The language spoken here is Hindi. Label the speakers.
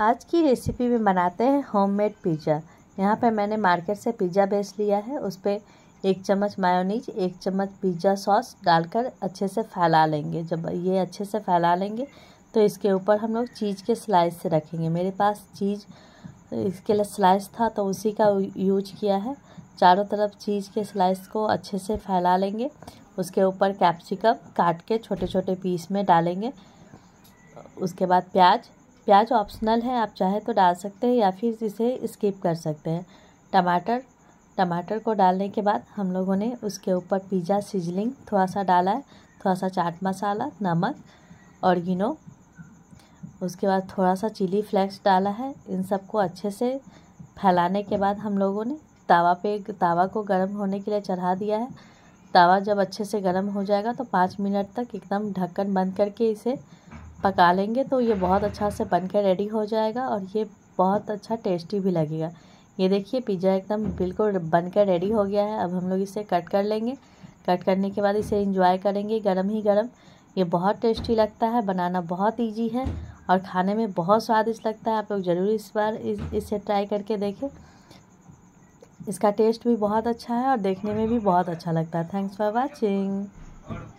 Speaker 1: आज की रेसिपी में बनाते हैं होममेड पिज़्ज़ा यहाँ पर मैंने मार्केट से पिज़्ज़ा बेस लिया है उस पर एक चम्मच मायोनीज एक चम्मच पिज़्ज़ा सॉस डालकर अच्छे से फैला लेंगे जब ये अच्छे से फैला लेंगे तो इसके ऊपर हम लोग चीज़ के स्लाइस से रखेंगे मेरे पास चीज़ इसके लिए स्लाइस था तो उसी का यूज किया है चारों तरफ चीज़ के स्लाइस को अच्छे से फैला लेंगे उसके ऊपर कैप्सिकम काट के छोटे छोटे पीस में डालेंगे उसके बाद प्याज प्याज ऑप्शनल है आप चाहे तो डाल सकते हैं या फिर इसे स्किप कर सकते हैं टमाटर टमाटर को डालने के बाद हम लोगों ने उसके ऊपर पिज़्ज़ा सीजलिंग थोड़ा सा डाला है थोड़ा सा चाट मसाला नमक और गिनो उसके बाद थोड़ा सा चिली फ्लेक्स डाला है इन सबको अच्छे से फैलाने के बाद हम लोगों ने तवा पे तावा को गर्म होने के लिए चढ़ा दिया है तवा जब अच्छे से गर्म हो जाएगा तो पाँच मिनट तक एकदम ढक्कन बंद करके इसे पका लेंगे तो ये बहुत अच्छा से बन के रेडी हो जाएगा और ये बहुत अच्छा टेस्टी भी लगेगा ये देखिए पिज़्ज़ा एकदम बिल्कुल बन रेडी हो गया है अब हम लोग इसे कट कर लेंगे कट करने के बाद इसे इंजॉय करेंगे गरम ही गरम ये बहुत टेस्टी लगता है बनाना बहुत ईजी है और खाने में बहुत स्वादिष्ट लगता है आप लोग ज़रूर इस बार इस, इसे ट्राई करके देखें इसका टेस्ट भी बहुत अच्छा है और देखने में भी बहुत अच्छा लगता है थैंक्स फॉर वॉचिंग